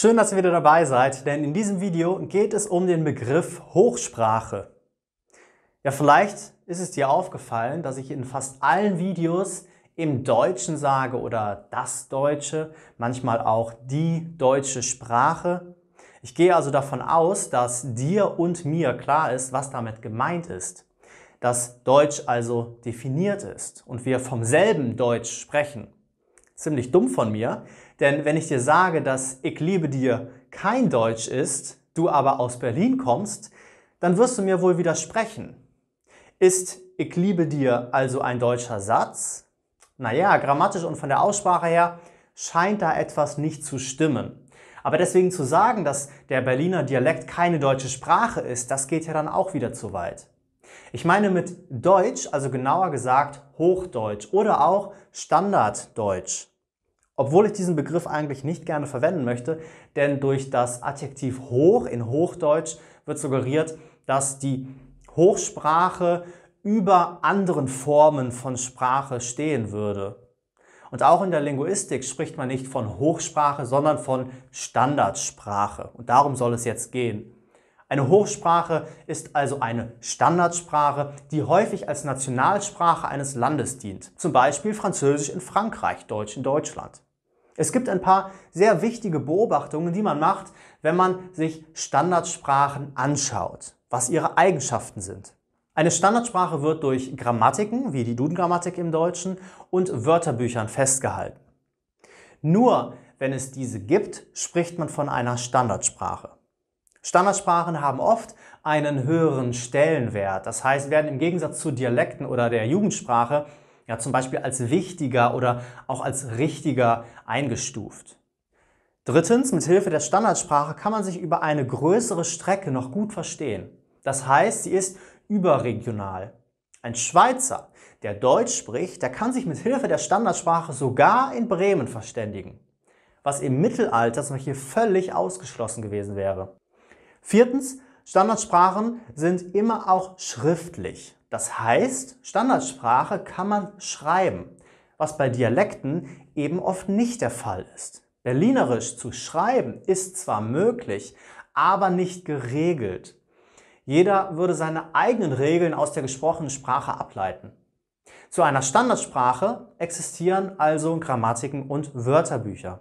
Schön, dass ihr wieder dabei seid, denn in diesem Video geht es um den Begriff Hochsprache. Ja, vielleicht ist es dir aufgefallen, dass ich in fast allen Videos im Deutschen sage oder das Deutsche, manchmal auch die deutsche Sprache. Ich gehe also davon aus, dass dir und mir klar ist, was damit gemeint ist. Dass Deutsch also definiert ist und wir vom selben Deutsch sprechen ziemlich dumm von mir, denn wenn ich dir sage, dass ich liebe dir kein Deutsch ist, du aber aus Berlin kommst, dann wirst du mir wohl widersprechen. Ist ich liebe dir also ein deutscher Satz? Naja, grammatisch und von der Aussprache her scheint da etwas nicht zu stimmen. Aber deswegen zu sagen, dass der Berliner Dialekt keine deutsche Sprache ist, das geht ja dann auch wieder zu weit. Ich meine mit Deutsch, also genauer gesagt Hochdeutsch oder auch Standarddeutsch. Obwohl ich diesen Begriff eigentlich nicht gerne verwenden möchte, denn durch das Adjektiv hoch in Hochdeutsch wird suggeriert, dass die Hochsprache über anderen Formen von Sprache stehen würde. Und auch in der Linguistik spricht man nicht von Hochsprache, sondern von Standardsprache. Und darum soll es jetzt gehen. Eine Hochsprache ist also eine Standardsprache, die häufig als Nationalsprache eines Landes dient. Zum Beispiel Französisch in Frankreich, Deutsch in Deutschland. Es gibt ein paar sehr wichtige Beobachtungen, die man macht, wenn man sich Standardsprachen anschaut, was ihre Eigenschaften sind. Eine Standardsprache wird durch Grammatiken, wie die Duden-Grammatik im Deutschen, und Wörterbüchern festgehalten. Nur wenn es diese gibt, spricht man von einer Standardsprache. Standardsprachen haben oft einen höheren Stellenwert, das heißt werden im Gegensatz zu Dialekten oder der Jugendsprache ja zum Beispiel als wichtiger oder auch als richtiger eingestuft. Drittens, mit Hilfe der Standardsprache kann man sich über eine größere Strecke noch gut verstehen. Das heißt, sie ist überregional. Ein Schweizer, der Deutsch spricht, der kann sich mit Hilfe der Standardsprache sogar in Bremen verständigen, was im Mittelalter zum Beispiel völlig ausgeschlossen gewesen wäre. Viertens, Standardsprachen sind immer auch schriftlich. Das heißt, Standardsprache kann man schreiben, was bei Dialekten eben oft nicht der Fall ist. Berlinerisch zu schreiben ist zwar möglich, aber nicht geregelt. Jeder würde seine eigenen Regeln aus der gesprochenen Sprache ableiten. Zu einer Standardsprache existieren also Grammatiken und Wörterbücher.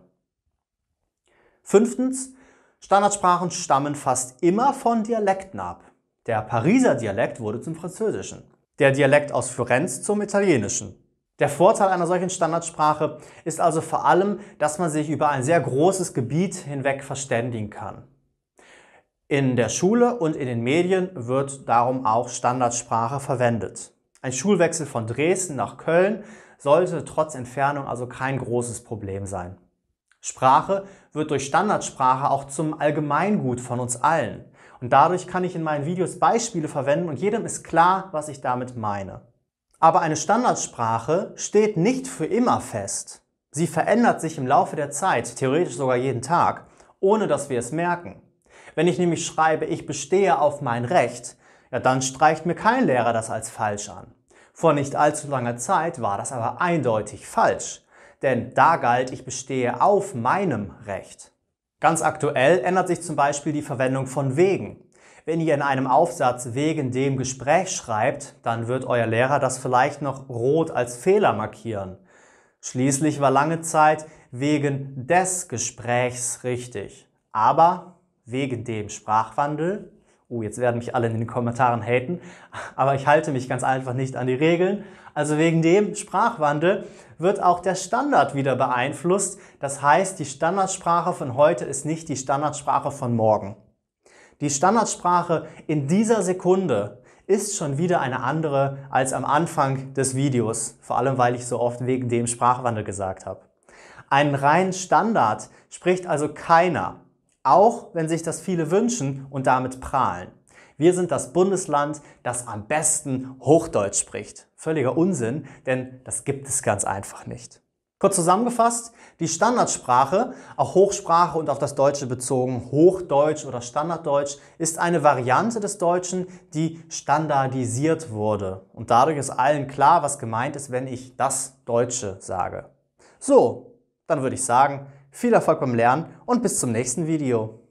Fünftens, Standardsprachen stammen fast immer von Dialekten ab. Der Pariser Dialekt wurde zum Französischen, der Dialekt aus Florenz zum Italienischen. Der Vorteil einer solchen Standardsprache ist also vor allem, dass man sich über ein sehr großes Gebiet hinweg verständigen kann. In der Schule und in den Medien wird darum auch Standardsprache verwendet. Ein Schulwechsel von Dresden nach Köln sollte trotz Entfernung also kein großes Problem sein. Sprache wird durch Standardsprache auch zum Allgemeingut von uns allen. Und dadurch kann ich in meinen Videos Beispiele verwenden und jedem ist klar, was ich damit meine. Aber eine Standardsprache steht nicht für immer fest. Sie verändert sich im Laufe der Zeit, theoretisch sogar jeden Tag, ohne dass wir es merken. Wenn ich nämlich schreibe, ich bestehe auf mein Recht, ja, dann streicht mir kein Lehrer das als falsch an. Vor nicht allzu langer Zeit war das aber eindeutig falsch denn da galt, ich bestehe auf meinem Recht. Ganz aktuell ändert sich zum Beispiel die Verwendung von wegen. Wenn ihr in einem Aufsatz wegen dem Gespräch schreibt, dann wird euer Lehrer das vielleicht noch rot als Fehler markieren. Schließlich war lange Zeit wegen des Gesprächs richtig. Aber wegen dem Sprachwandel Oh, jetzt werden mich alle in den Kommentaren haten, aber ich halte mich ganz einfach nicht an die Regeln. Also wegen dem Sprachwandel wird auch der Standard wieder beeinflusst. Das heißt, die Standardsprache von heute ist nicht die Standardsprache von morgen. Die Standardsprache in dieser Sekunde ist schon wieder eine andere als am Anfang des Videos, vor allem weil ich so oft wegen dem Sprachwandel gesagt habe. Einen reinen Standard spricht also keiner auch wenn sich das viele wünschen und damit prahlen. Wir sind das Bundesland, das am besten Hochdeutsch spricht. Völliger Unsinn, denn das gibt es ganz einfach nicht. Kurz zusammengefasst, die Standardsprache, auch Hochsprache und auf das Deutsche bezogen, Hochdeutsch oder Standarddeutsch, ist eine Variante des Deutschen, die standardisiert wurde. Und dadurch ist allen klar, was gemeint ist, wenn ich das Deutsche sage. So, dann würde ich sagen, viel Erfolg beim Lernen und bis zum nächsten Video.